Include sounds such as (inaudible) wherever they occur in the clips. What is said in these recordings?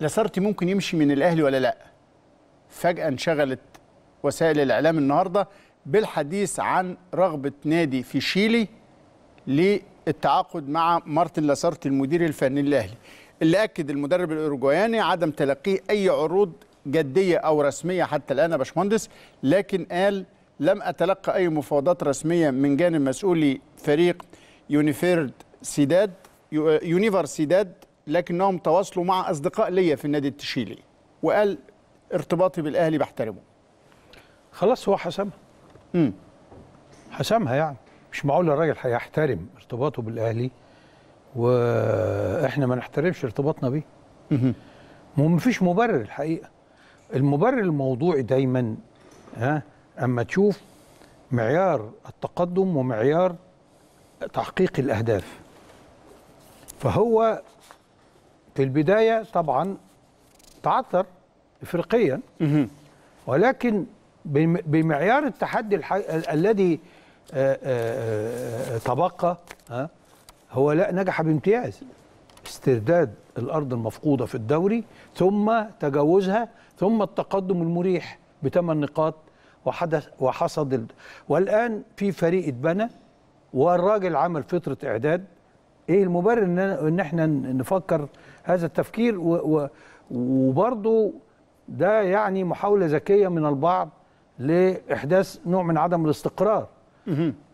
لسارتي ممكن يمشي من الاهلي ولا لا فجاه انشغلت وسائل الاعلام النهارده بالحديث عن رغبه نادي في شيلي للتعاقد مع مارتن لاسارتي المدير الفني للاهلي اللي اكد المدرب الاوروجواياني عدم تلقيه اي عروض جديه او رسميه حتى الان يا باشمهندس لكن قال لم اتلقى اي مفاوضات رسميه من جانب مسؤولي فريق يونيفيرد سيداد يونيفر سيداد لكنهم تواصلوا مع اصدقاء ليا في النادي التشيلي وقال ارتباطي بالاهلي بحترمه خلاص هو حسمها امم حسمها يعني مش معقول الراجل هيحترم ارتباطه بالاهلي واحنا ما نحترمش ارتباطنا بيه ومفيش مبرر الحقيقه المبرر الموضوعي دايما ها اما تشوف معيار التقدم ومعيار تحقيق الاهداف فهو في البداية طبعا تعثر إفريقيا ولكن بمعيار التحدي الح... الذي تبقى هو لا نجح بامتياز استرداد الأرض المفقودة في الدوري ثم تجاوزها ثم التقدم المريح بثمان نقاط وحدث وحصد والآن في فريق اتبنى والراجل عمل فترة إعداد ايه المبرر ان ان احنا نفكر هذا التفكير وبرضه ده يعني محاوله ذكيه من البعض لاحداث نوع من عدم الاستقرار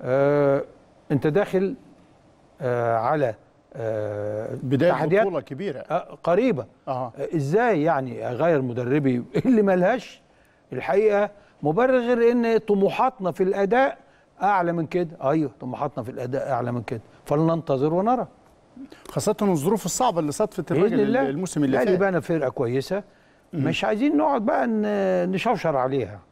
آه انت داخل آه على آه بدايه بطوله كبيره آه قريبه آه. ازاي يعني اغير مدربي (laughs) اللي ملهاش الحقيقه مبرر غير ان طموحاتنا في الاداء اعلى من كده ايوه ثم حطنا في الاداء اعلى من كده فلننتظر ونرى خاصه الظروف الصعبه اللي صادفت الراجل الموسم اللي فات بقى فرقه كويسه مش عايزين نقعد بقى نشوشر عليها